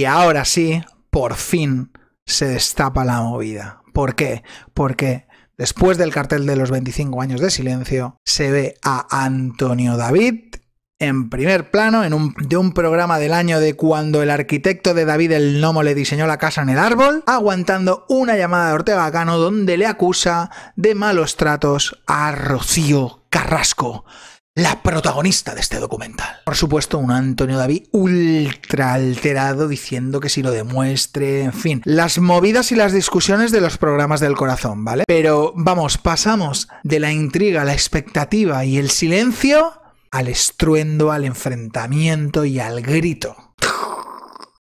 Y ahora sí, por fin se destapa la movida. ¿Por qué? Porque después del cartel de los 25 años de silencio, se ve a Antonio David en primer plano en un, de un programa del año de cuando el arquitecto de David el Nomo le diseñó la casa en el árbol, aguantando una llamada de Ortega Cano donde le acusa de malos tratos a Rocío Carrasco la protagonista de este documental. Por supuesto, un Antonio David ultra alterado diciendo que si lo demuestre, en fin, las movidas y las discusiones de los programas del corazón, ¿vale? Pero vamos, pasamos de la intriga, la expectativa y el silencio al estruendo, al enfrentamiento y al grito.